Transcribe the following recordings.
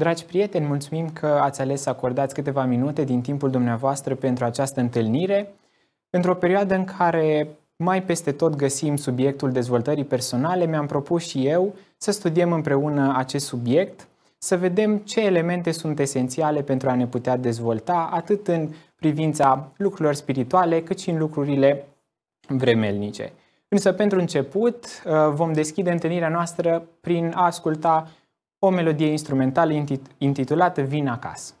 Dragi prieteni, mulțumim că ați ales să acordați câteva minute din timpul dumneavoastră pentru această întâlnire, într-o perioadă în care mai peste tot găsim subiectul dezvoltării personale, mi-am propus și eu să studiem împreună acest subiect, să vedem ce elemente sunt esențiale pentru a ne putea dezvolta, atât în privința lucrurilor spirituale, cât și în lucrurile vremelnice. Însă, pentru început, uh, vom deschide întâlnirea noastră prin a asculta o melodie instrumentală intitulată Vin acasă.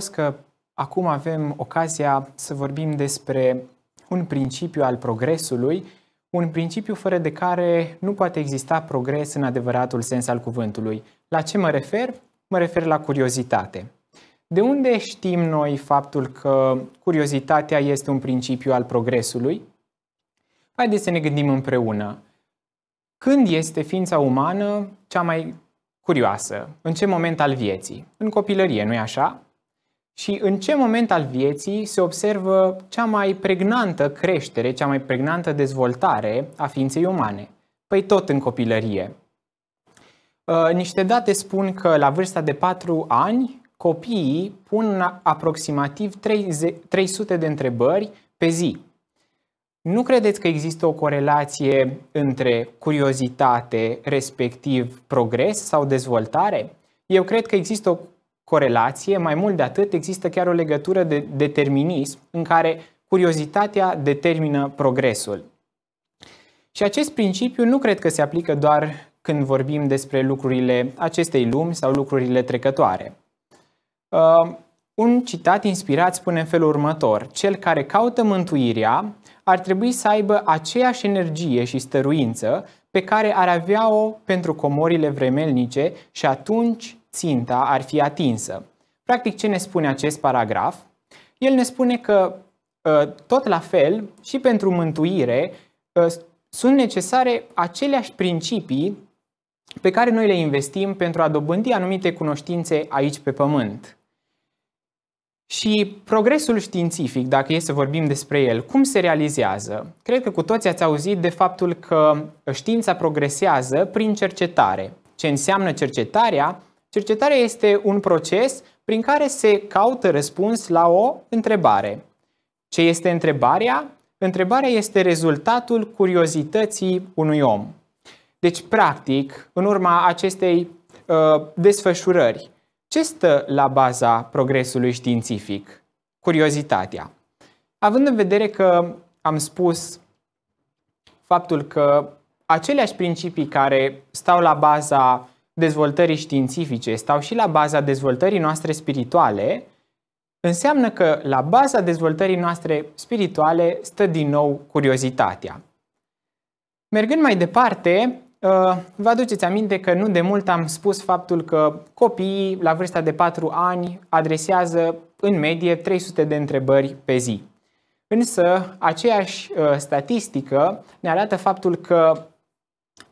bucuros că acum avem ocazia să vorbim despre un principiu al progresului, un principiu fără de care nu poate exista progres în adevăratul sens al cuvântului. La ce mă refer? Mă refer la curiozitate. De unde știm noi faptul că curiozitatea este un principiu al progresului? Haideți să ne gândim împreună. Când este ființa umană cea mai curioasă? În ce moment al vieții? În copilărie, nu-i așa? și în ce moment al vieții se observă cea mai pregnantă creștere, cea mai pregnantă dezvoltare a ființei umane? Păi tot în copilărie. Uh, niște date spun că la vârsta de 4 ani, copiii pun aproximativ 300 de întrebări pe zi. Nu credeți că există o corelație între curiozitate, respectiv progres sau dezvoltare? Eu cred că există o corelație, mai mult de atât există chiar o legătură de determinism în care curiozitatea determină progresul. Și acest principiu nu cred că se aplică doar când vorbim despre lucrurile acestei lumi sau lucrurile trecătoare. Uh, un citat inspirat spune în felul următor, cel care caută mântuirea ar trebui să aibă aceeași energie și stăruință pe care ar avea-o pentru comorile vremelnice și atunci ținta ar fi atinsă. Practic, ce ne spune acest paragraf? El ne spune că, ă, tot la fel, și pentru mântuire, ă, sunt necesare aceleași principii pe care noi le investim pentru a dobândi anumite cunoștințe aici pe pământ. Și progresul științific, dacă e să vorbim despre el, cum se realizează? Cred că cu toți ați auzit de faptul că știința progresează prin cercetare. Ce înseamnă cercetarea? Cercetarea este un proces prin care se caută răspuns la o întrebare. Ce este întrebarea? Întrebarea este rezultatul curiozității unui om. Deci, practic, în urma acestei uh, desfășurări, ce stă la baza progresului științific? Curiozitatea. Având în vedere că am spus faptul că aceleași principii care stau la baza dezvoltării științifice, stau și la baza dezvoltării noastre spirituale, înseamnă că la baza dezvoltării noastre spirituale stă din nou curiozitatea. Mergând mai departe, uh, vă aduceți aminte că nu de mult am spus faptul că copiii la vârsta de 4 ani adresează în medie 300 de întrebări pe zi. Însă, aceeași uh, statistică ne arată faptul că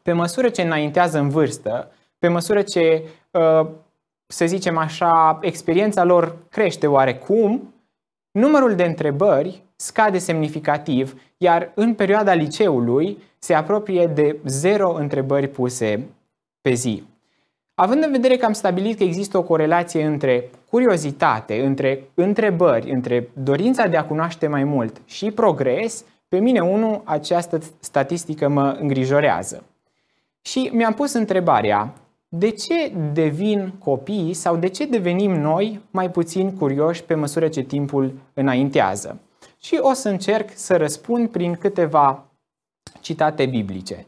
pe măsură ce înaintează în vârstă, pe măsură ce, ă, să zicem așa, experiența lor crește oarecum, numărul de întrebări scade semnificativ, iar în perioada liceului se apropie de zero întrebări puse pe zi. Având în vedere că am stabilit că există o corelație între curiozitate, între întrebări, între dorința de a cunoaște mai mult și progres, pe mine, unul, această statistică mă îngrijorează. Și mi-am pus întrebarea, de ce devin copiii sau de ce devenim noi mai puțin curioși pe măsură ce timpul înaintează? Și o să încerc să răspund prin câteva citate biblice.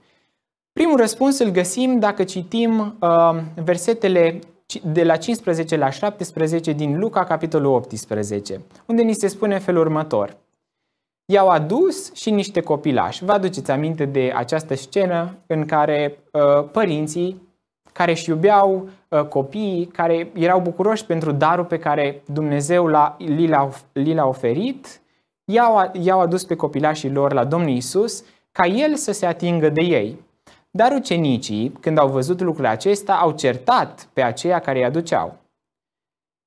Primul răspuns îl găsim dacă citim uh, versetele de la 15 la 17 din Luca, capitolul 18, unde ni se spune felul următor. I-au adus și niște copilași. Vă aduceți aminte de această scenă în care uh, părinții care își iubeau uh, copiii, care erau bucuroși pentru darul pe care Dumnezeu li l-a oferit, i-au adus pe copilașii lor la Domnul Isus ca el să se atingă de ei. Dar ucenicii, când au văzut lucrul acesta, au certat pe aceia care îi aduceau.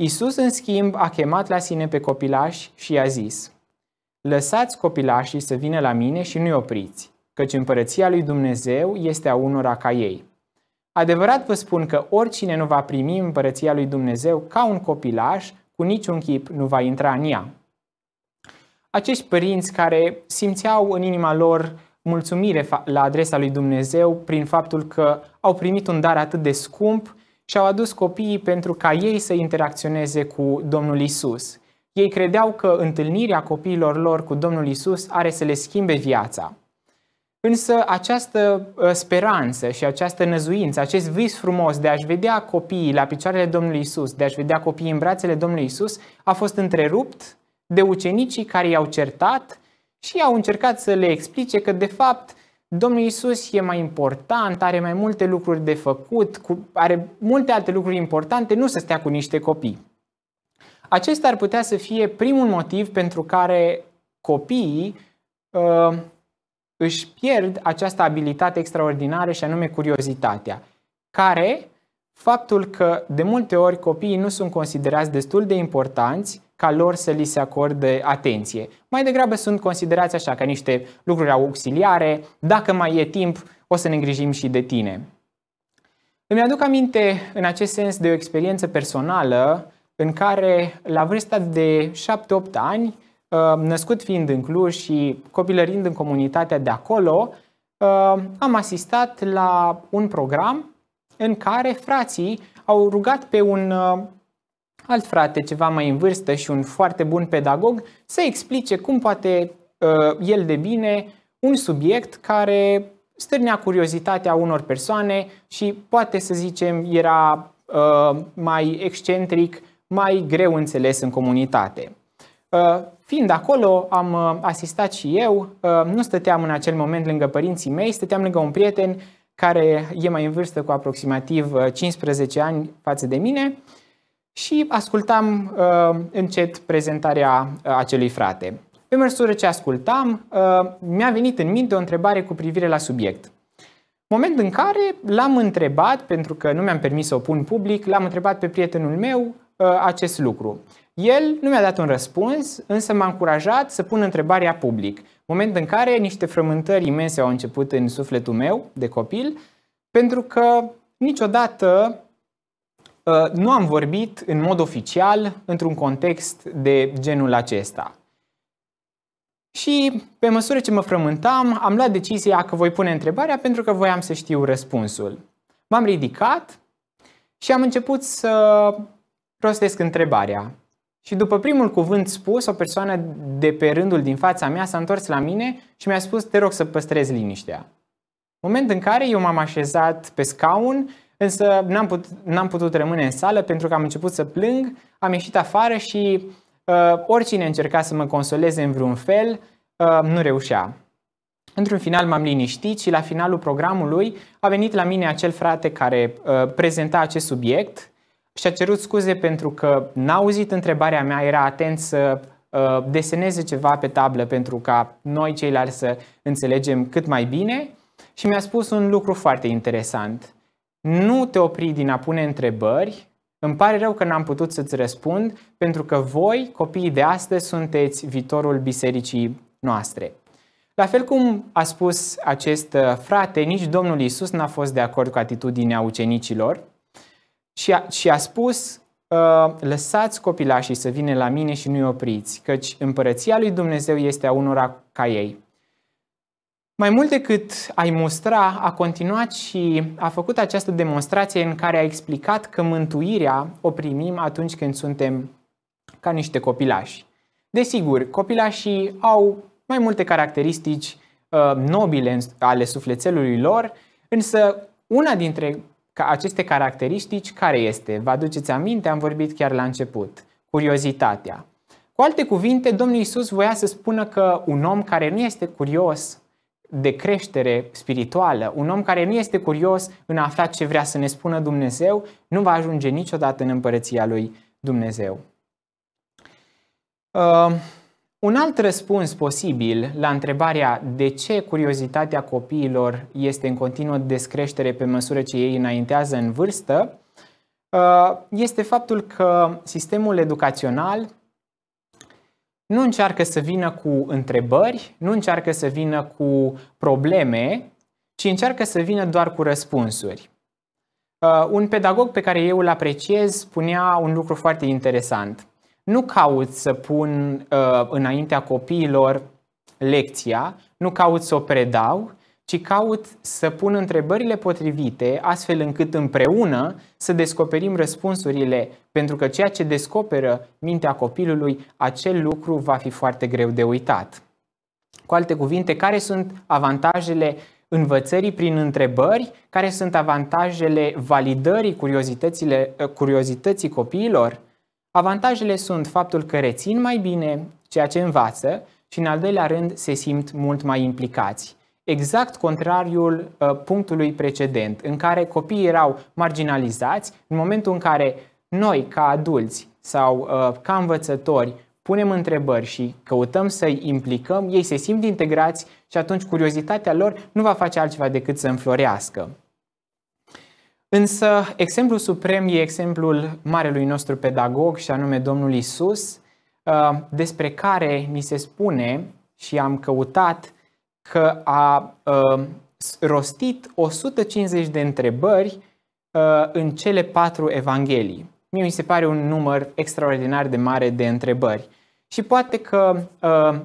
Isus, în schimb, a chemat la sine pe copilași și i-a zis, Lăsați copilașii să vină la mine și nu-i opriți, căci împărăția lui Dumnezeu este a unora ca ei. Adevărat vă spun că oricine nu va primi împărăția lui Dumnezeu ca un copilaș, cu niciun chip nu va intra în ea. Acești părinți care simțeau în inima lor mulțumire la adresa lui Dumnezeu prin faptul că au primit un dar atât de scump și au adus copiii pentru ca ei să interacționeze cu Domnul Isus. Ei credeau că întâlnirea copiilor lor cu Domnul Isus are să le schimbe viața. Însă această uh, speranță și această năzuință, acest vis frumos de a-și vedea copiii la picioarele Domnului Isus, de a-și vedea copiii în brațele Domnului Isus, a fost întrerupt de ucenicii care i-au certat și au încercat să le explice că de fapt Domnul Isus e mai important, are mai multe lucruri de făcut, are multe alte lucruri importante, nu să stea cu niște copii. Acesta ar putea să fie primul motiv pentru care copiii uh, își pierd această abilitate extraordinară și anume curiozitatea, care faptul că de multe ori copiii nu sunt considerați destul de importanți ca lor să li se acorde atenție. Mai degrabă sunt considerați așa, ca niște lucruri auxiliare, dacă mai e timp o să ne îngrijim și de tine. Îmi aduc aminte în acest sens de o experiență personală în care la vârsta de 7-8 ani născut fiind în Cluj și copilărind în comunitatea de acolo, am asistat la un program în care frații au rugat pe un uh, alt frate ceva mai în vârstă și un foarte bun pedagog să explice cum poate uh, el de bine un subiect care stârnea curiozitatea unor persoane și poate să zicem era uh, mai excentric, mai greu înțeles în comunitate. Fiind acolo, am uh, asistat și eu, uh, nu stăteam în acel moment lângă părinții mei, stăteam lângă un prieten care e mai în vârstă cu aproximativ 15 uh, ani față de mine și ascultam încet prezentarea acelui frate. Pe măsură ce ascultam, mi-a venit în minte o întrebare cu privire la subiect. Moment în care l-am întrebat, pentru că nu mi-am permis să o pun public, l-am întrebat pe prietenul meu acest lucru. El nu mi-a dat un răspuns, însă m-a încurajat să pun întrebarea public, moment în care niște frământări imense au început în sufletul meu de copil, pentru că niciodată ă, nu am vorbit în mod oficial într-un context de genul acesta. Și pe măsură ce mă frământam, am luat decizia că voi pune întrebarea pentru că voiam să știu răspunsul. M-am ridicat și am început să rostesc întrebarea. Și după primul cuvânt spus, o persoană de pe rândul din fața mea s-a întors la mine și mi-a spus, te rog să păstrezi liniștea. Moment în care eu m-am așezat pe scaun, însă n-am, putut, n-am putut rămâne în sală pentru că am început să plâng, am ieșit afară și uh, oricine încerca să mă consoleze în vreun fel, uh, nu reușea. Într-un final m-am liniștit și la finalul programului a venit la mine acel frate care uh, prezenta acest subiect și a cerut scuze pentru că n-a auzit întrebarea mea, era atent să uh, deseneze ceva pe tablă pentru ca noi ceilalți să înțelegem cât mai bine și mi-a spus un lucru foarte interesant. Nu te opri din a pune întrebări, îmi pare rău că n-am putut să-ți răspund, pentru că voi, copiii de astăzi, sunteți viitorul bisericii noastre. La fel cum a spus acest uh, frate, nici Domnul Isus n-a fost de acord cu atitudinea ucenicilor, și a, și a spus, ă, lăsați copilașii să vină la mine și nu-i opriți, căci împărăția lui Dumnezeu este a unora ca ei. Mai mult decât ai mustra, a continuat și a făcut această demonstrație în care a explicat că mântuirea o primim atunci când suntem ca niște copilași. Desigur, copilașii au mai multe caracteristici uh, nobile ale sufletelului lor, însă una dintre ca aceste caracteristici care este? Vă aduceți aminte, am vorbit chiar la început. Curiozitatea. Cu alte cuvinte, Domnul Isus voia să spună că un om care nu este curios de creștere spirituală, un om care nu este curios în a afla ce vrea să ne spună Dumnezeu, nu va ajunge niciodată în împărăția lui Dumnezeu. Uh, un alt răspuns posibil la întrebarea de ce curiozitatea copiilor este în continuă descreștere pe măsură ce ei înaintează în vârstă uh, este faptul că sistemul educațional nu încearcă să vină cu întrebări, nu încearcă să vină cu probleme, ci încearcă să vină doar cu răspunsuri. Uh, un pedagog pe care eu îl apreciez spunea un lucru foarte interesant – nu caut să pun uh, înaintea copiilor lecția, nu caut să o predau, ci caut să pun întrebările potrivite, astfel încât împreună să descoperim răspunsurile, pentru că ceea ce descoperă mintea copilului, acel lucru va fi foarte greu de uitat. Cu alte cuvinte, care sunt avantajele învățării prin întrebări, care sunt avantajele validării curiozitățile, uh, curiozității copiilor Avantajele sunt faptul că rețin mai bine ceea ce învață și, în al doilea rând, se simt mult mai implicați. Exact contrariul uh, punctului precedent, în care copiii erau marginalizați, în momentul în care noi, ca adulți sau uh, ca învățători, punem întrebări și căutăm să-i implicăm, ei se simt integrați și atunci curiozitatea lor nu va face altceva decât să înflorească. Însă, exemplul suprem e exemplul marelui nostru pedagog și anume Domnul Isus, uh, despre care ni se spune și am căutat că a uh, rostit 150 de întrebări uh, în cele patru evanghelii. Mie mi se pare un număr extraordinar de mare de întrebări. Și poate că,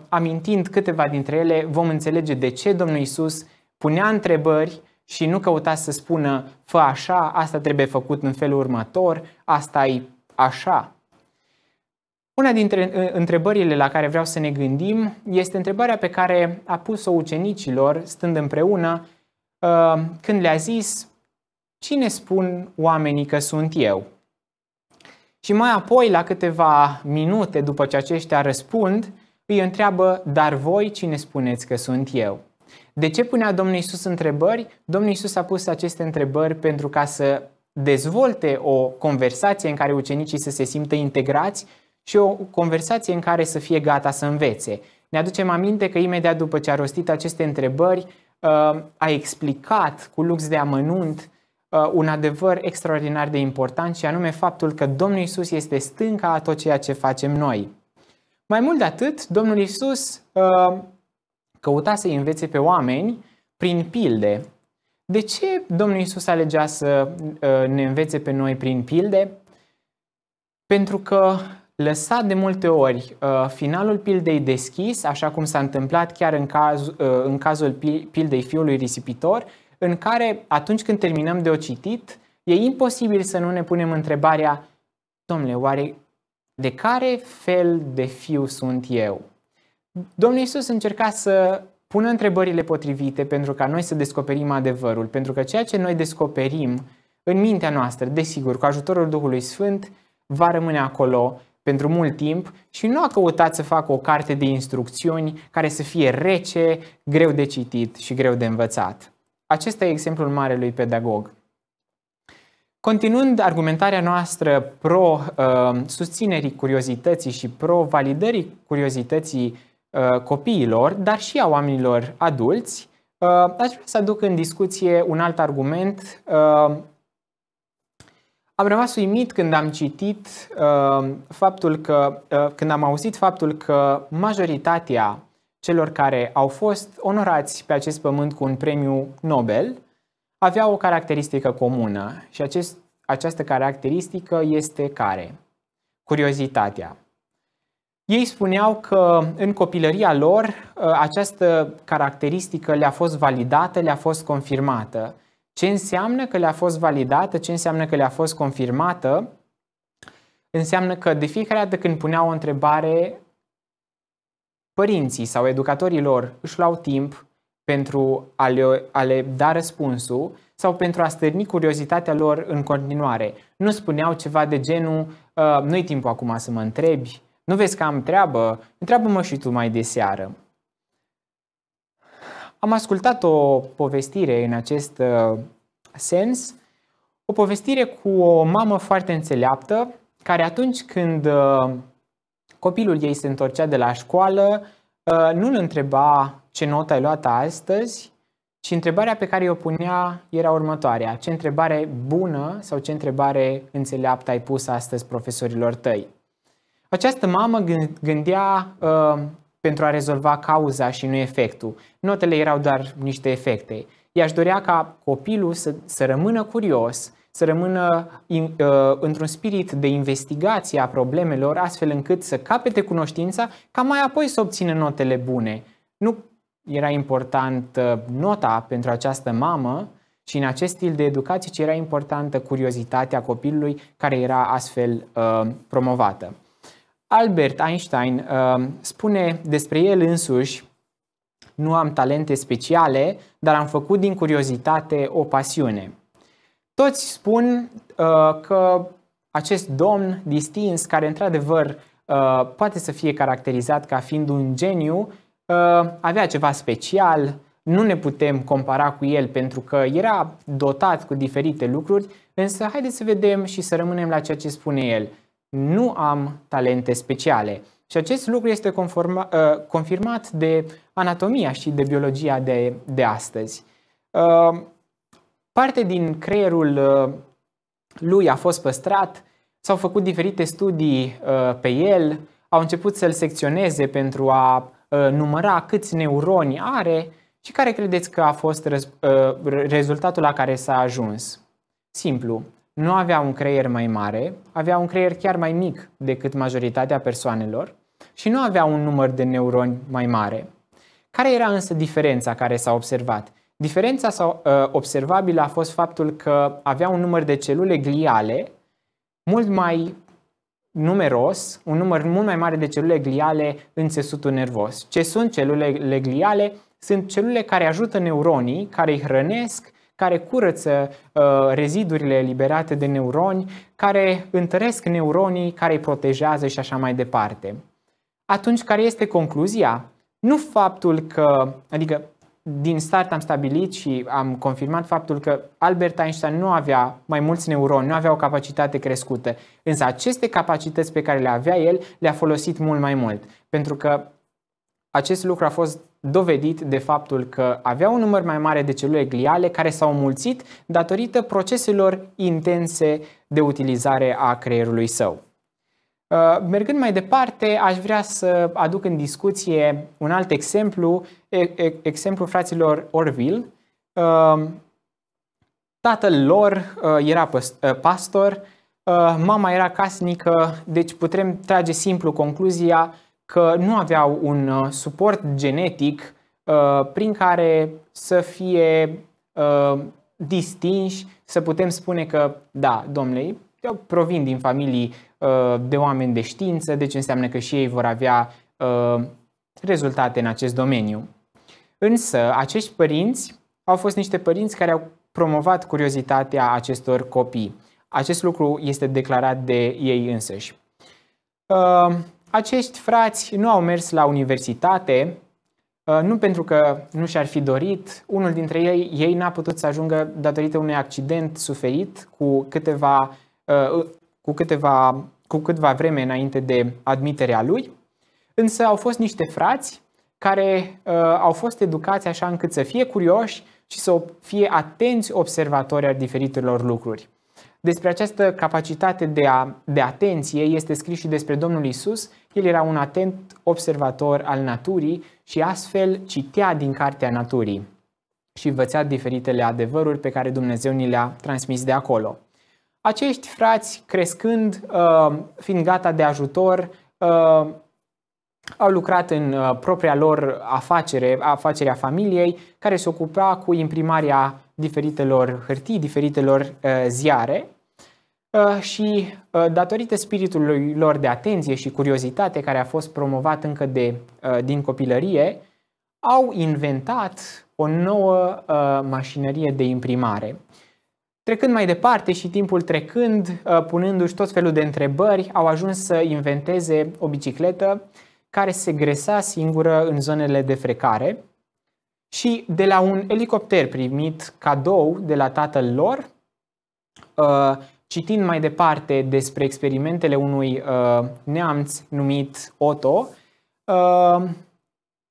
amintind câteva dintre ele, vom înțelege de ce Domnul Isus punea întrebări și nu căuta să spună fă așa, asta trebuie făcut în felul următor, asta e așa. Una dintre uh, întrebările la care vreau să ne gândim este întrebarea pe care a pus-o ucenicilor stând împreună uh, când le-a zis cine spun oamenii că sunt eu? Și mai apoi, la câteva minute după ce aceștia răspund, îi întreabă, dar voi cine spuneți că sunt eu? De ce punea Domnul Isus întrebări? Domnul Isus a pus aceste întrebări pentru ca să dezvolte o conversație în care ucenicii să se simtă integrați și o conversație în care să fie gata să învețe. Ne aducem aminte că imediat după ce a rostit aceste întrebări, uh, a explicat cu lux de amănunt uh, un adevăr extraordinar de important și anume faptul că Domnul Isus este stânca a tot ceea ce facem noi. Mai mult de atât, Domnul Isus uh, căuta să i învețe pe oameni prin pilde. De ce Domnul Isus alegea să ă, ne învețe pe noi prin pilde? Pentru că lăsa de multe ori ă, finalul pildei deschis, așa cum s-a întâmplat chiar în, caz, ă, în cazul pildei fiului risipitor, în care atunci când terminăm de o citit, e imposibil să nu ne punem întrebarea, domnule, oare de care fel de fiu sunt eu? Domnul Iisus încerca să pună întrebările potrivite pentru ca noi să descoperim adevărul, pentru că ceea ce noi descoperim în mintea noastră, desigur, cu ajutorul Duhului Sfânt, va rămâne acolo pentru mult timp și nu a căutat să facă o carte de instrucțiuni care să fie rece, greu de citit și greu de învățat. Acesta e exemplul marelui pedagog. Continuând argumentarea noastră pro uh, curiozității și pro validării curiozității Uh, copiilor, dar și a oamenilor adulți, uh, aș vrea să aduc în discuție un alt argument. Uh, am rămas uimit când am citit faptul că, când am auzit faptul că majoritatea celor care au fost onorați pe acest pământ cu un premiu Nobel aveau o caracteristică comună și acest, această caracteristică este care? Curiozitatea. Ei spuneau că în copilăria lor ă, această caracteristică le-a fost validată, le-a fost confirmată. Ce înseamnă că le-a fost validată, ce înseamnă că le-a fost confirmată? Înseamnă că de fiecare dată când puneau o întrebare, părinții sau educatorii lor își luau timp pentru a le, a le da răspunsul sau pentru a stârni curiozitatea lor în continuare. Nu spuneau ceva de genul, ă, nu-i timpul acum să mă întrebi, nu vezi că am treabă? Întreabă-mă și tu mai de seară. Am ascultat o povestire în acest uh, sens, o povestire cu o mamă foarte înțeleaptă, care atunci când uh, copilul ei se întorcea de la școală, uh, nu îl întreba ce notă ai luat astăzi, ci întrebarea pe care o punea era următoarea. Ce întrebare bună sau ce întrebare înțeleaptă ai pus astăzi profesorilor tăi? Această mamă gândea uh, pentru a rezolva cauza și nu efectul. Notele erau doar niște efecte. Ea își dorea ca copilul să, să rămână curios, să rămână in, uh, într-un spirit de investigație a problemelor, astfel încât să capete cunoștința, ca mai apoi să obțină notele bune. Nu era important uh, nota pentru această mamă, și în acest stil de educație, ce era importantă curiozitatea copilului care era astfel uh, promovată. Albert Einstein uh, spune despre el însuși, nu am talente speciale, dar am făcut din curiozitate o pasiune. Toți spun uh, că acest domn distins, care într-adevăr uh, poate să fie caracterizat ca fiind un geniu, uh, avea ceva special, nu ne putem compara cu el pentru că era dotat cu diferite lucruri, însă haideți să vedem și să rămânem la ceea ce spune el nu am talente speciale. Și acest lucru este conforma, uh, confirmat de anatomia și de biologia de, de astăzi. Uh, parte din creierul uh, lui a fost păstrat, s-au făcut diferite studii pe el, au început să-l secționeze pentru a număra câți neuroni are și care credeți că a fost rezultatul la care s-a ajuns? Simplu, nu avea un creier mai mare, avea un creier chiar mai mic decât majoritatea persoanelor și nu avea un număr de neuroni mai mare. Care era însă diferența care s-a observat? Diferența sau, uh, observabilă a fost faptul că avea un număr de celule gliale mult mai numeros, un număr mult mai mare de celule gliale în țesutul nervos. Ce sunt celulele gliale? Sunt celule care ajută neuronii, care îi hrănesc care curăță uh, rezidurile eliberate de neuroni, care întăresc neuronii, care îi protejează și așa mai departe. Atunci, care este concluzia? Nu faptul că, adică din start am stabilit și am confirmat faptul că Albert Einstein nu avea mai mulți neuroni, nu avea o capacitate crescută, însă aceste capacități pe care le avea el le-a folosit mult mai mult, pentru că acest lucru a fost dovedit de faptul că avea un număr mai mare de celule gliale care s-au mulțit datorită proceselor intense de utilizare a creierului său. Uh, mergând mai departe, aș vrea să aduc în discuție un alt exemplu, exemplu fraților Orville. Uh, tatăl lor uh, era pastor, mama era casnică, deci putem trage simplu concluzia că nu aveau un uh, suport genetic uh, prin care să fie uh, distinși, să putem spune că, da, domnule, eu provin din familii de oameni de știință, deci înseamnă că și ei vor avea rezultate în acest domeniu. Însă, acești părinți au fost niște părinți care au promovat curiozitatea acestor copii. Acest lucru este declarat de ei însăși acești frați nu au mers la universitate, uh, nu pentru că nu și-ar fi dorit, unul dintre ei, ei n-a putut să ajungă datorită unui accident suferit cu câteva, uh, cu câteva cu câtva vreme înainte de admiterea lui, însă au fost niște frați care uh, au fost educați așa încât să fie curioși și să fie atenți observatori al diferitelor lucruri. Despre această capacitate de, a, de atenție este scris și despre Domnul Isus. El era un atent observator al naturii și astfel citea din cartea naturii și învăța diferitele adevăruri pe care Dumnezeu ni le-a transmis de acolo. Acești frați, crescând, uh, fiind gata de ajutor, uh, au lucrat în uh, propria lor afacere, afacerea familiei, care se ocupa cu imprimarea diferitelor hârtii, diferitelor ziare. Uh, și uh, datorită spiritului lor de atenție și curiozitate care a fost promovat încă de, uh, din copilărie, au inventat o nouă mașinărie de imprimare. Trecând mai departe și timpul trecând, punându-și tot felul de întrebări, au ajuns să inventeze o bicicletă care se gresa singură în zonele de frecare și de la un elicopter primit cadou de la tatăl lor, citind mai departe despre experimentele unui uh, neamț numit Otto, uh,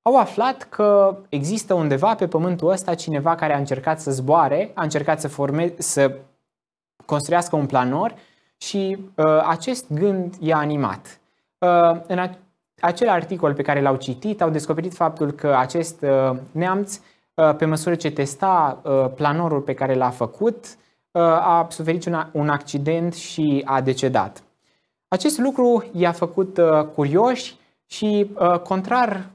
au aflat că există undeva pe pământul ăsta cineva care a încercat să zboare, a încercat să, forme, să construiască un planor și uh, acest gând i-a animat. Uh, în a, acel articol pe care l-au citit, au descoperit faptul că acest uh, neamț, uh, pe măsură ce testa uh, planorul pe care l-a făcut, uh, Uh, a suferit un accident și a decedat. Acest lucru i-a făcut uh, curioși și, uh, contrar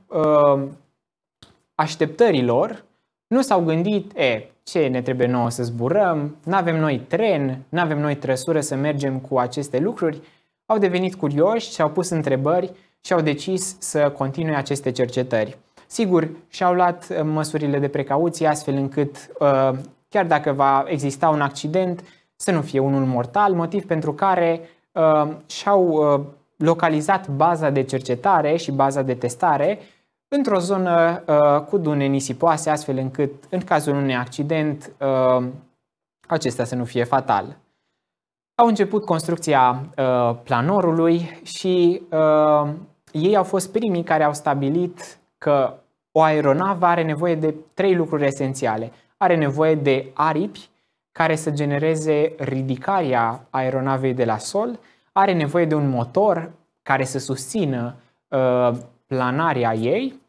așteptărilor, nu s-au gândit, e, ce ne trebuie nouă să zburăm, nu avem noi tren, nu avem noi trăsură să mergem cu aceste lucruri, au devenit curioși, și-au pus întrebări și au decis să continue aceste cercetări. Sigur, și-au luat măsurile de precauție astfel încât chiar dacă va exista un accident, să nu fie unul mortal, motiv pentru care uh, și-au uh, localizat baza de cercetare și baza de testare într-o zonă uh, cu dune nisipoase, astfel încât, în cazul unui accident, uh, acesta să nu fie fatal. Au început construcția uh, planorului și uh, ei au fost primii care au stabilit că o aeronavă are nevoie de trei lucruri esențiale – are nevoie de aripi care să genereze ridicarea aeronavei de la sol, are nevoie de un motor care să susțină uh, planarea ei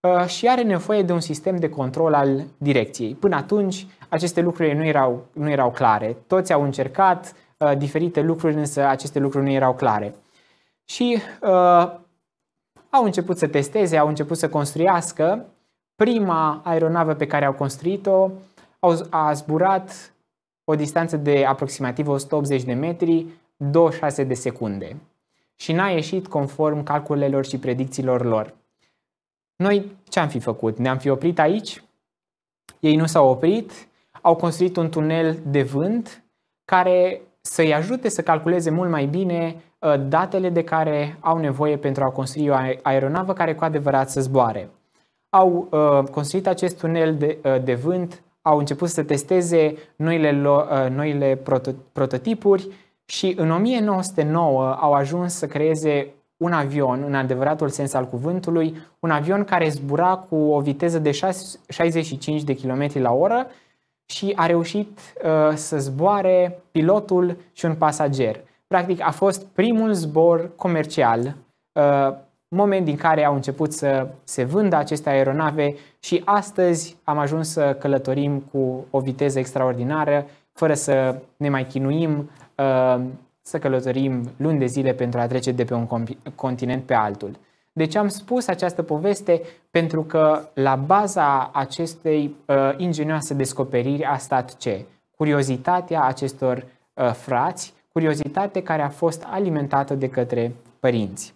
uh, și are nevoie de un sistem de control al direcției. Până atunci, aceste lucruri nu erau, nu erau clare. Toți au încercat uh, diferite lucruri, însă aceste lucruri nu erau clare. Și uh, au început să testeze, au început să construiască Prima aeronavă pe care au construit-o a zburat o distanță de aproximativ 180 de metri, 26 de secunde și n-a ieșit conform calculelor și predicțiilor lor. Noi ce am fi făcut? Ne-am fi oprit aici? Ei nu s-au oprit, au construit un tunel de vânt care să-i ajute să calculeze mult mai bine uh, datele de care au nevoie pentru a construi o aeronavă care cu adevărat să zboare au uh, construit acest tunel de, uh, de vânt, au început să testeze noile, uh, noile proto- prototipuri și în 1909 au ajuns să creeze un avion, în adevăratul sens al cuvântului, un avion care zbura cu o viteză de 6, 65 de km la oră și a reușit uh, să zboare pilotul și un pasager. Practic a fost primul zbor comercial uh, moment din care au început să se vândă aceste aeronave și astăzi am ajuns să călătorim cu o viteză extraordinară, fără să ne mai chinuim, uh, să călătorim luni de zile pentru a trece de pe un continent pe altul. Deci am spus această poveste pentru că la baza acestei uh, ingenioase descoperiri a stat ce? Curiozitatea acestor uh, frați, curiozitate care a fost alimentată de către părinți.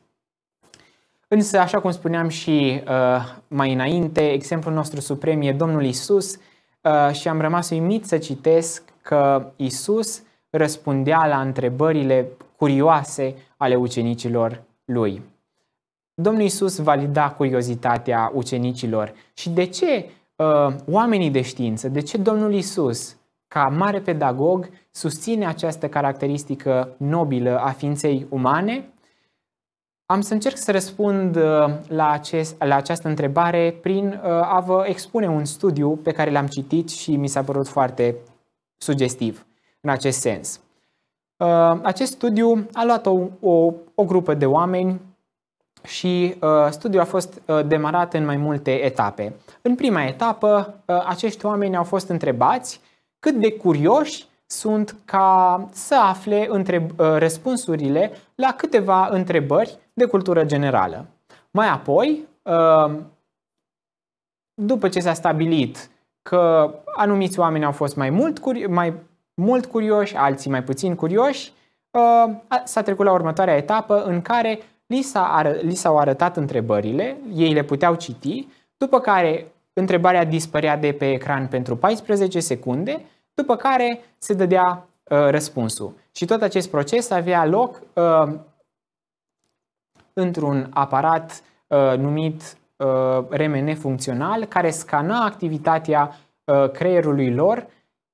Însă, așa cum spuneam și uh, mai înainte, exemplul nostru suprem e Domnul Isus uh, și am rămas uimit să citesc că Isus răspundea la întrebările curioase ale ucenicilor lui. Domnul Isus valida curiozitatea ucenicilor și de ce uh, oamenii de știință, de ce Domnul Isus, ca mare pedagog, susține această caracteristică nobilă a ființei umane? Am să încerc să răspund uh, la, acest, la această întrebare prin uh, a vă expune un studiu pe care l-am citit și mi s-a părut foarte sugestiv în acest sens. Uh, acest studiu a luat o, o, o grupă de oameni și studiul a fost demarat în mai multe etape. În prima etapă, acești oameni au fost întrebați cât de curioși sunt ca să afle răspunsurile la câteva întrebări de cultură generală. Mai apoi, uh, după ce s-a stabilit că anumiți oameni au fost mai mult, curio- mai mult curioși, alții mai puțin curioși, uh, s-a trecut la următoarea etapă în care li, s-a ar- li s-au arătat întrebările, ei le puteau citi, după care întrebarea dispărea de pe ecran pentru 14 secunde, după care se dădea uh, răspunsul. Și tot acest proces avea loc într-un aparat uh, numit uh, RMN funcțional, care scana activitatea uh, creierului lor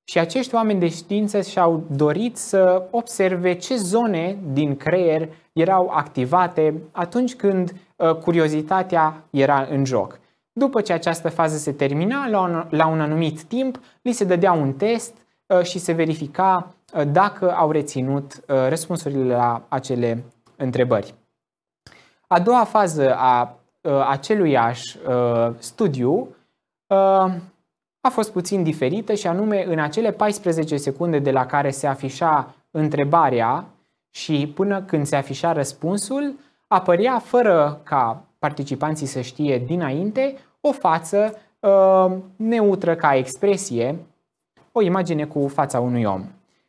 și acești oameni de știință și-au dorit să observe ce zone din creier erau activate atunci când uh, curiozitatea era în joc. După ce această fază se termina, la un, la un anumit timp, li se dădea un test uh, și se verifica uh, dacă au reținut uh, răspunsurile la acele întrebări. A doua fază a acelui ă, aceluiași ă, studiu ă, a fost puțin diferită și anume în acele 14 secunde de la care se afișa întrebarea și până când se afișa răspunsul, apărea fără ca participanții să știe dinainte o față neutră ca expresie, o imagine cu fața unui om.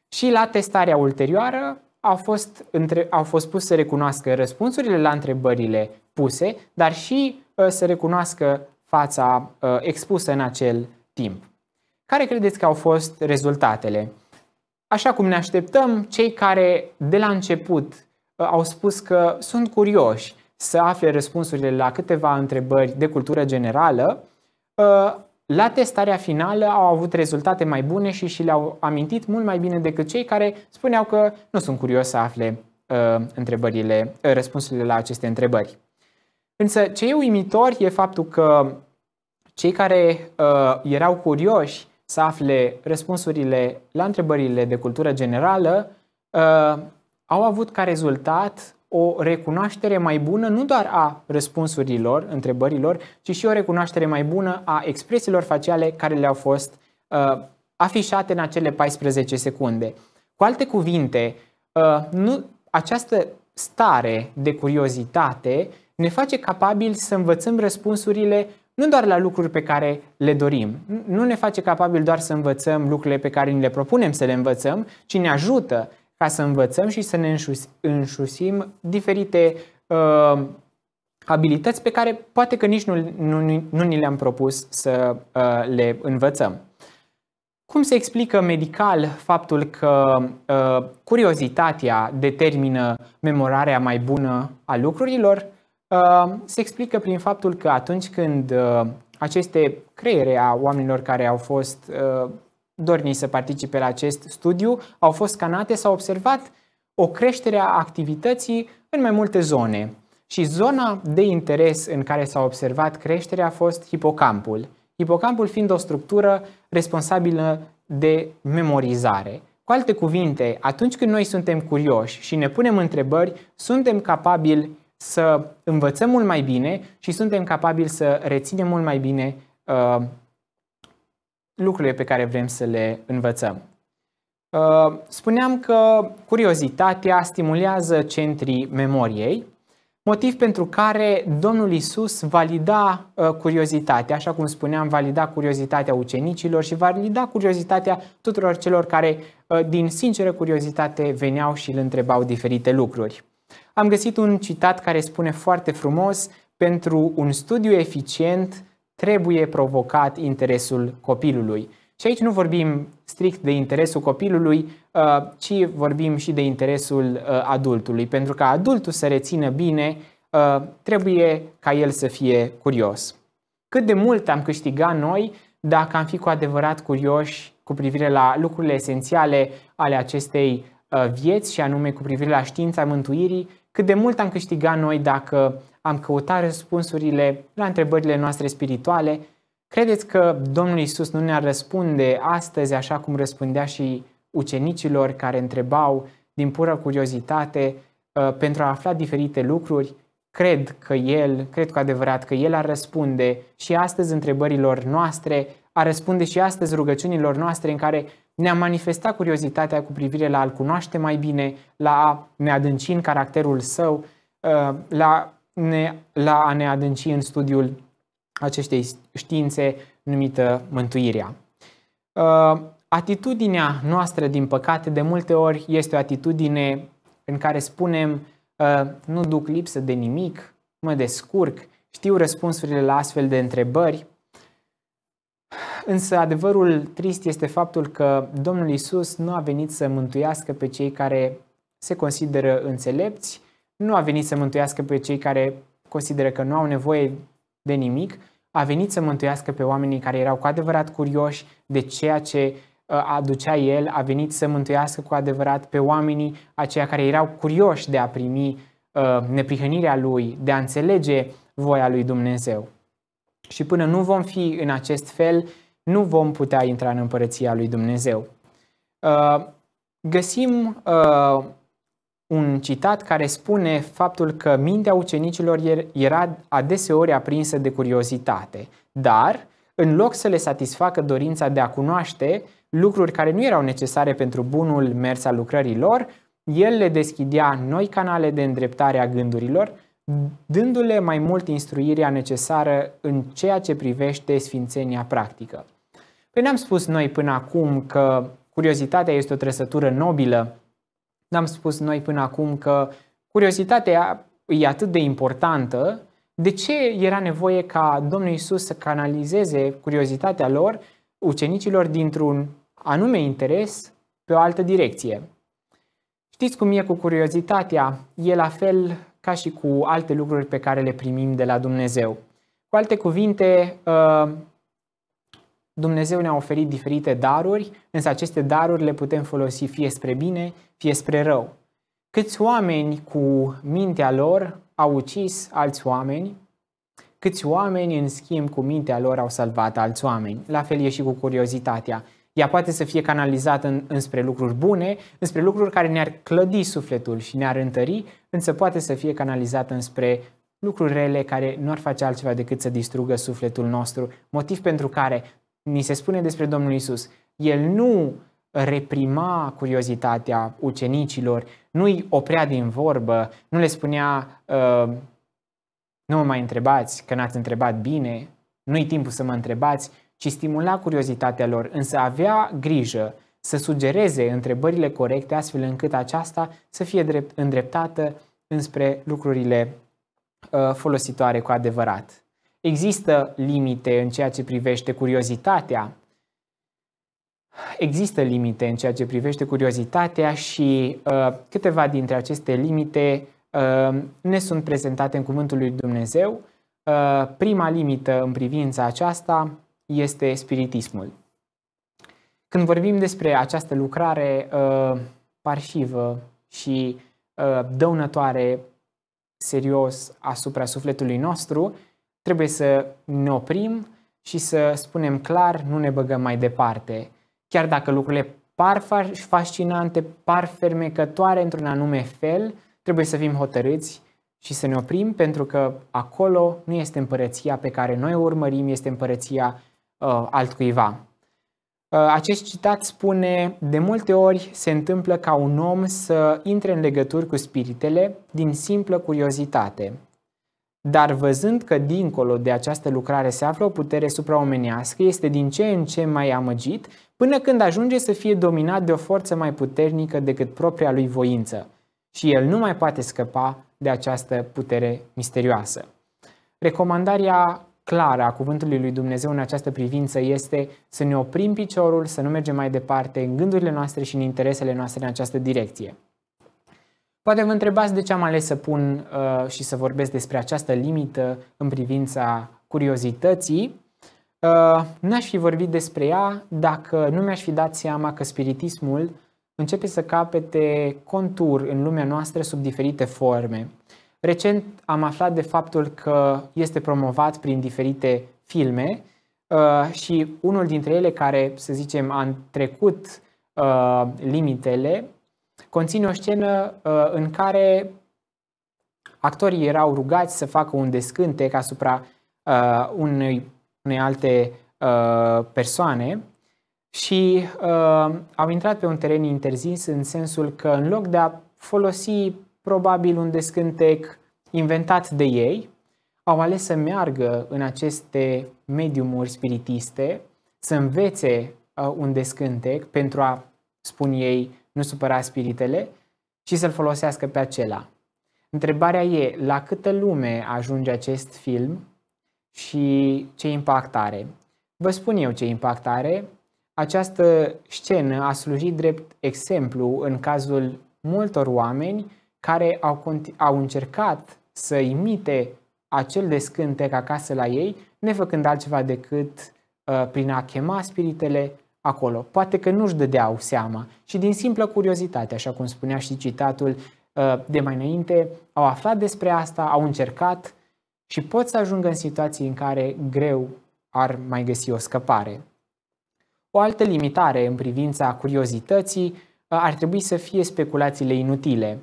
Și la testarea ulterioară, au fost, între, au fost pus să recunoască răspunsurile la întrebările puse, dar și uh, să recunoască fața uh, expusă în acel timp. Care credeți că au fost rezultatele? Așa cum ne așteptăm, cei care de la început uh, au spus că sunt curioși să afle răspunsurile la câteva întrebări de cultură generală, la testarea finală au avut rezultate mai bune și și le-au amintit mult mai bine decât cei care spuneau că nu sunt curios să afle uh, întrebările, uh, răspunsurile la aceste întrebări. Însă ce e uimitor e faptul că cei care uh, erau curioși să afle răspunsurile la întrebările de cultură generală uh, au avut ca rezultat o recunoaștere mai bună nu doar a răspunsurilor, întrebărilor, ci și o recunoaștere mai bună a expresiilor faciale care le-au fost uh, afișate în acele 14 secunde. Cu alte cuvinte, uh, nu, această stare de curiozitate ne face capabil să învățăm răspunsurile nu doar la lucruri pe care le dorim, nu ne face capabil doar să învățăm lucrurile pe care ni le propunem să le învățăm, ci ne ajută ca să învățăm și să ne înșusim diferite uh, abilități pe care poate că nici nu, nu, nu ni le-am propus să uh, le învățăm. Cum se explică medical faptul că uh, curiozitatea determină memorarea mai bună a lucrurilor? Uh, se explică prin faptul că atunci când uh, aceste creiere a oamenilor care au fost uh, dorni să participe la acest studiu au fost scanate, s-a observat o creștere a activității în mai multe zone. Și zona de interes în care s-a observat creșterea a fost hipocampul. Hipocampul fiind o structură responsabilă de memorizare. Cu alte cuvinte, atunci când noi suntem curioși și ne punem întrebări, suntem capabili să învățăm mult mai bine și suntem capabili să reținem mult mai bine uh, lucrurile pe care vrem să le învățăm. Uh, spuneam că curiozitatea stimulează centrii memoriei, motiv pentru care Domnul Isus valida uh, curiozitatea, așa cum spuneam, valida curiozitatea ucenicilor și valida curiozitatea tuturor celor care uh, din sinceră curiozitate veneau și îl întrebau diferite lucruri. Am găsit un citat care spune foarte frumos, pentru un studiu eficient trebuie provocat interesul copilului. Și aici nu vorbim strict de interesul copilului, uh, ci vorbim și de interesul uh, adultului. Pentru ca adultul să rețină bine, uh, trebuie ca el să fie curios. Cât de mult am câștigat noi dacă am fi cu adevărat curioși cu privire la lucrurile esențiale ale acestei vieți și anume cu privire la știința mântuirii, cât de mult am câștigat noi dacă am căutat răspunsurile la întrebările noastre spirituale, credeți că Domnul Isus nu ne-ar răspunde astăzi așa cum răspundea și ucenicilor care întrebau din pură curiozitate uh, pentru a afla diferite lucruri? Cred că El, cred cu adevărat că El ar răspunde și astăzi întrebărilor noastre, ar răspunde și astăzi rugăciunilor noastre în care ne a manifestat curiozitatea cu privire la a-L cunoaște mai bine, la a ne adânci în caracterul Său, uh, la ne, la a ne adânci în studiul acestei științe numită mântuirea. Uh, atitudinea noastră, din păcate, de multe ori este o atitudine în care spunem uh, nu duc lipsă de nimic, mă descurc, știu răspunsurile la astfel de întrebări, Însă adevărul trist este faptul că Domnul Isus nu a venit să mântuiască pe cei care se consideră înțelepți, nu a venit să mântuiască pe cei care consideră că nu au nevoie de nimic, a venit să mântuiască pe oamenii care erau cu adevărat curioși de ceea ce uh, aducea el, a venit să mântuiască cu adevărat pe oamenii aceia care erau curioși de a primi uh, neprihănirea lui, de a înțelege voia lui Dumnezeu. Și până nu vom fi în acest fel, nu vom putea intra în împărăția lui Dumnezeu. Uh, găsim un citat care spune faptul că mintea ucenicilor er, era adeseori aprinsă de curiozitate, dar, în loc să le satisfacă dorința de a cunoaște lucruri care nu erau necesare pentru bunul mers al lucrărilor, el le deschidea noi canale de îndreptare a gândurilor, dându-le mai mult instruirea necesară în ceea ce privește sfințenia practică. Păi ne-am spus noi până acum că curiozitatea este o trăsătură nobilă N-am spus noi până acum că curiozitatea e atât de importantă. De ce era nevoie ca Domnul Isus să canalizeze curiozitatea lor, ucenicilor, dintr-un anume interes pe o altă direcție? Știți cum e cu curiozitatea? E la fel ca și cu alte lucruri pe care le primim de la Dumnezeu. Cu alte cuvinte, uh, Dumnezeu ne-a oferit diferite daruri, însă aceste daruri le putem folosi fie spre bine, fie spre rău. Câți oameni cu mintea lor au ucis alți oameni, câți oameni, în schimb, cu mintea lor au salvat alți oameni. La fel e și cu curiozitatea. Ea poate să fie canalizată în, înspre lucruri bune, înspre lucruri care ne-ar clădi sufletul și ne-ar întări, însă poate să fie canalizată înspre lucruri rele care nu ar face altceva decât să distrugă sufletul nostru. Motiv pentru care ni se spune despre Domnul Isus, el nu reprima curiozitatea ucenicilor, nu îi oprea din vorbă, nu le spunea uh, nu mă mai întrebați că n-ați întrebat bine, nu-i timpul să mă întrebați, ci stimula curiozitatea lor, însă avea grijă să sugereze întrebările corecte astfel încât aceasta să fie drept, îndreptată înspre lucrurile uh, folositoare cu adevărat. Există limite în ceea ce privește curiozitatea. Există limite în ceea ce privește curiozitatea și uh, câteva dintre aceste limite uh, ne sunt prezentate în Cuvântul lui Dumnezeu. Uh, prima limită în privința aceasta este spiritismul. Când vorbim despre această lucrare uh, parșivă și uh, dăunătoare serios asupra sufletului nostru, uh, trebuie să ne oprim și să spunem clar, nu ne băgăm mai departe. Chiar dacă lucrurile par fascinante, par fermecătoare într-un anume fel, trebuie să fim hotărâți și să ne oprim pentru că acolo nu este împărăția pe care noi o urmărim, este împărăția uh, altcuiva. Uh, acest citat spune, de multe ori se întâmplă ca un om să intre în legături cu spiritele din simplă curiozitate. Dar văzând că dincolo de această lucrare se află o putere supraomenească, este din ce în ce mai amăgit, până când ajunge să fie dominat de o forță mai puternică decât propria lui voință. Și el nu mai poate scăpa de această putere misterioasă. Recomandarea clară a cuvântului lui Dumnezeu în această privință este să ne oprim piciorul, să nu mergem mai departe în gândurile noastre și în interesele noastre în această direcție. Poate vă întrebați de ce am ales să pun uh, și să vorbesc despre această limită în privința curiozității. Uh, n-aș fi vorbit despre ea dacă nu mi-aș fi dat seama că spiritismul începe să capete contur în lumea noastră sub diferite forme. Recent am aflat de faptul că este promovat prin diferite filme uh, și unul dintre ele care, să zicem, a trecut uh, limitele conține o scenă uh, în care actorii erau rugați să facă un descântec asupra uh, unei, unei alte uh, persoane și au intrat pe un teren interzis în sensul că în loc de a folosi probabil un descântec inventat de ei, au ales să meargă în aceste mediumuri spiritiste, să învețe un descântec pentru a, spun ei, nu supăra spiritele, și să-l folosească pe acela. Întrebarea e la câtă lume ajunge acest film și ce impact are. Vă spun eu ce impact are. Această scenă a slujit drept exemplu în cazul multor oameni care au, au încercat să imite acel descântec acasă la ei, nefăcând altceva decât uh, prin a chema spiritele acolo. Poate că nu-și dădeau seama și din simplă curiozitate, așa cum spunea și citatul uh, de mai înainte, au aflat despre asta, au încercat și pot să ajungă în situații în care greu ar mai găsi o scăpare. O altă limitare în privința curiozității uh, ar trebui să fie speculațiile inutile.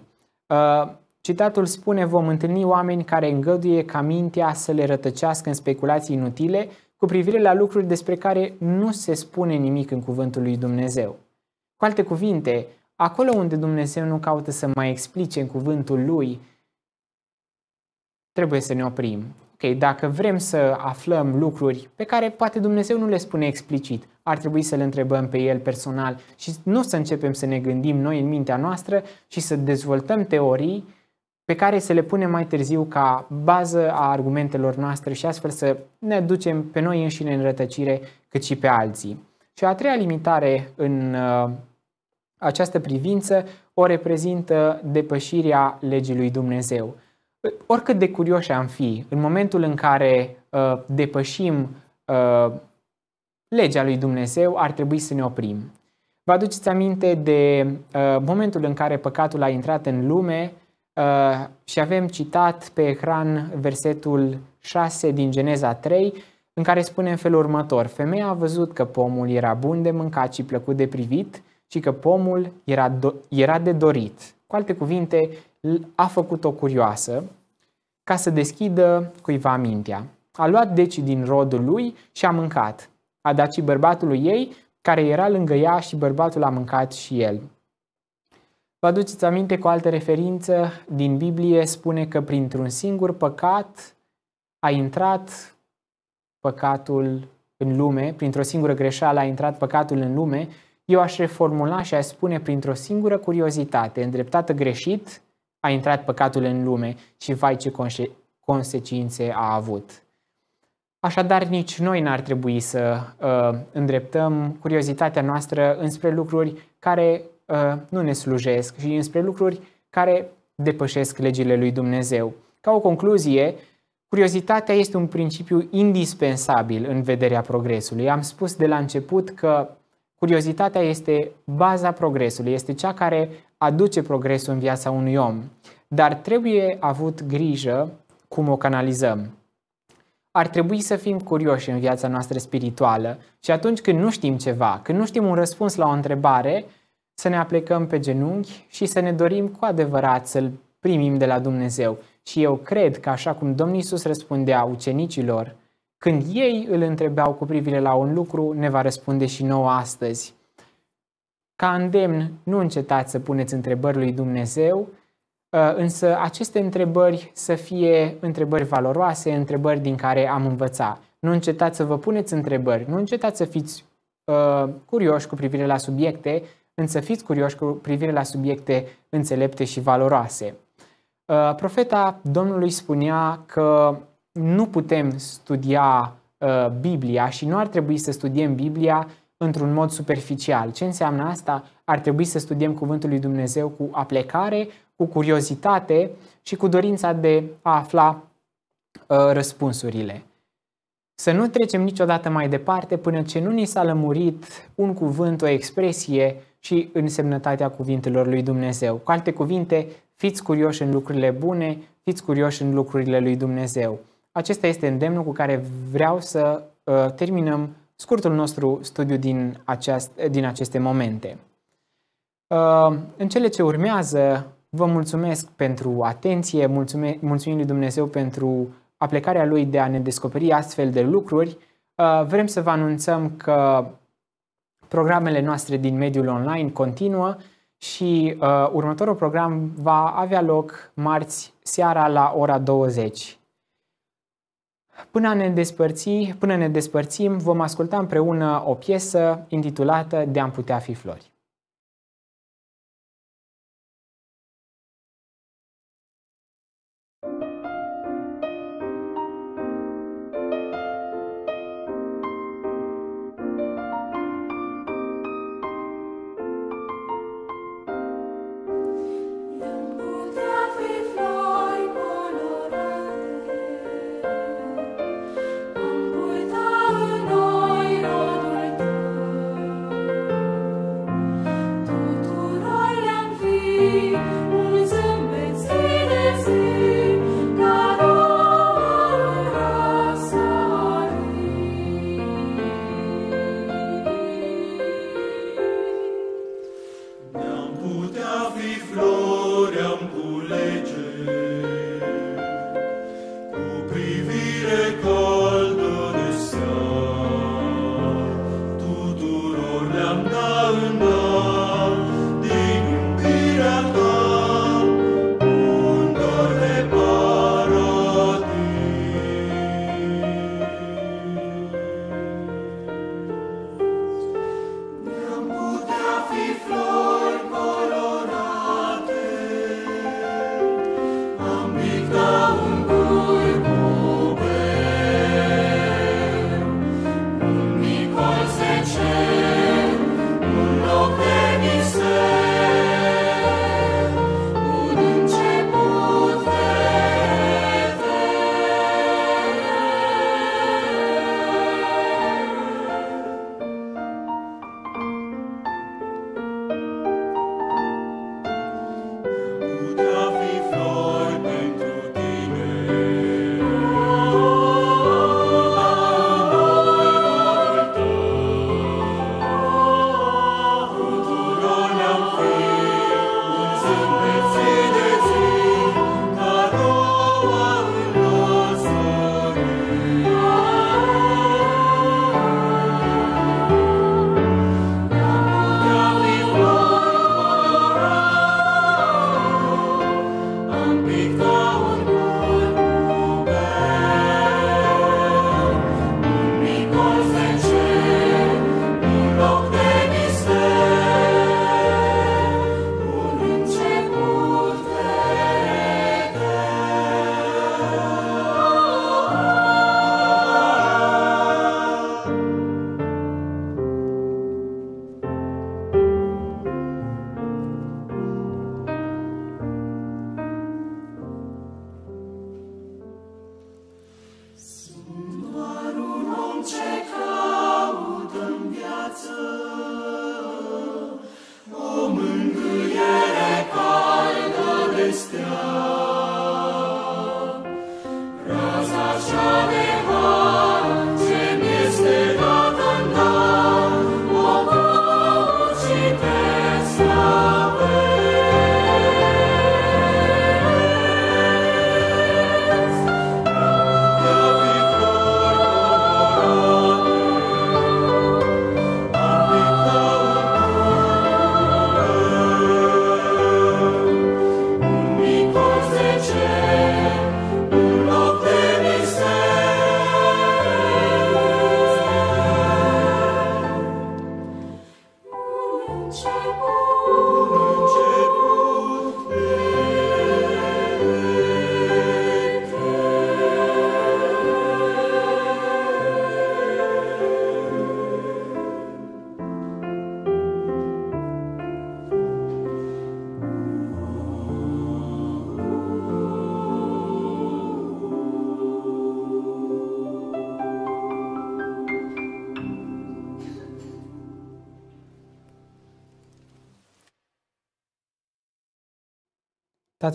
Uh, citatul spune vom întâlni oameni care îngăduie ca mintea să le rătăcească în speculații inutile cu privire la lucruri despre care nu se spune nimic în cuvântul lui Dumnezeu. Cu alte cuvinte, acolo unde Dumnezeu nu caută să mai explice în cuvântul lui, trebuie să ne oprim. Ok, dacă vrem să aflăm lucruri pe care poate Dumnezeu nu le spune explicit, ar trebui să le întrebăm pe el personal și nu să începem să ne gândim noi în mintea noastră și să dezvoltăm teorii pe care să le punem mai târziu ca bază a argumentelor noastre și astfel să ne ducem pe noi înșine în rătăcire cât și pe alții. Și a treia limitare în uh, această privință o reprezintă depășirea legii lui Dumnezeu. Oricât de curioși am fi, în momentul în care uh, depășim uh, legea lui Dumnezeu, ar trebui să ne oprim. Vă aduceți aminte de momentul în care păcatul a intrat în lume Uh, și avem citat pe ecran versetul 6 din Geneza 3, în care spune în felul următor, femeia a văzut că pomul era bun de mâncat și plăcut de privit și că pomul era, do- era de dorit. Cu alte cuvinte, a făcut-o curioasă ca să deschidă cuiva mintea. A luat deci din rodul lui și a mâncat. A dat și bărbatului ei, care era lângă ea și bărbatul a mâncat și el. Vă aduceți aminte cu altă referință din Biblie spune că printr-un singur păcat a intrat păcatul în lume, printr-o singură greșeală a intrat păcatul în lume, eu aș reformula și aș spune printr-o singură curiozitate, îndreptată greșit, a intrat păcatul în lume și vai ce consecințe a avut. Așadar, nici noi n-ar trebui să uh, îndreptăm curiozitatea noastră înspre lucruri care Uh, nu ne slujesc și înspre lucruri care depășesc legile lui Dumnezeu. Ca o concluzie, curiozitatea este un principiu indispensabil în vederea progresului. Am spus de la început că curiozitatea este baza progresului, este cea care aduce progresul în viața unui om, dar trebuie avut grijă cum o canalizăm. Ar trebui să fim curioși în viața noastră spirituală și atunci când nu știm ceva, când nu știm un răspuns la o întrebare, să ne aplecăm pe genunchi și să ne dorim cu adevărat să-L primim de la Dumnezeu. Și eu cred că așa cum Domnul Iisus răspundea ucenicilor, când ei îl întrebeau cu privire la un lucru, ne va răspunde și nouă astăzi. Ca îndemn, nu încetați să puneți întrebări lui Dumnezeu, ă, însă aceste întrebări să fie întrebări valoroase, întrebări din care am învățat. Nu încetați să vă puneți întrebări, nu încetați să fiți uh, curioși cu privire la subiecte, însă fiți curioși cu privire la subiecte înțelepte și valoroase. Uh, profeta Domnului spunea că nu putem studia uh, Biblia și nu ar trebui să studiem Biblia într-un mod superficial. Ce înseamnă asta? Ar trebui să studiem Cuvântul lui Dumnezeu cu aplecare, cu curiozitate și cu dorința de a afla uh, răspunsurile. Să nu trecem niciodată mai departe până ce nu ni s-a lămurit un cuvânt, o expresie ci însemnătatea cuvintelor lui Dumnezeu. Cu alte cuvinte, fiți curioși în lucrurile bune, fiți curioși în lucrurile lui Dumnezeu. Acesta este îndemnul cu care vreau să uh, terminăm scurtul nostru studiu din, aceast, din aceste momente. Uh, în cele ce urmează, vă mulțumesc pentru atenție, mulțume, mulțumim lui Dumnezeu pentru aplicarea lui de a ne descoperi astfel de lucruri. Uh, vrem să vă anunțăm că Programele noastre din mediul online continuă și uh, următorul program va avea loc marți seara la ora 20. Până ne despărți, până ne despărțim, vom asculta împreună o piesă intitulată De am putea fi flori. shall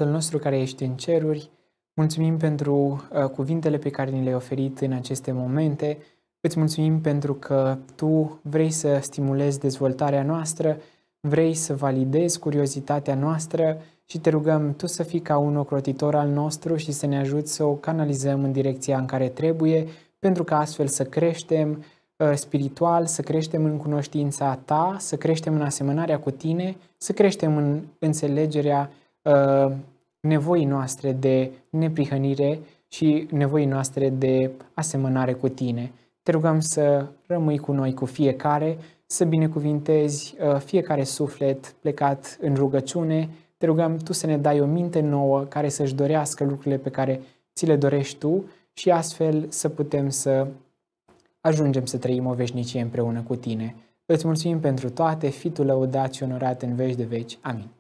Tatăl nostru care ești în ceruri, mulțumim pentru uh, cuvintele pe care ni le-ai oferit în aceste momente, îți mulțumim pentru că tu vrei să stimulezi dezvoltarea noastră, vrei să validezi curiozitatea noastră și te rugăm tu să fii ca un ocrotitor al nostru și să ne ajuți să o canalizăm în direcția în care trebuie, pentru că astfel să creștem uh, spiritual, să creștem în cunoștința ta, să creștem în asemănarea cu tine, să creștem în înțelegerea Uh, nevoii noastre de neprihănire și nevoii noastre de asemănare cu tine. Te rugăm să rămâi cu noi, cu fiecare, să binecuvintezi uh, fiecare suflet plecat în rugăciune. Te rugăm tu să ne dai o minte nouă care să-și dorească lucrurile pe care ți le dorești tu și astfel să putem să ajungem să trăim o veșnicie împreună cu tine. Îți mulțumim pentru toate, fii tu lăudat și onorat în veci de veci. Amin.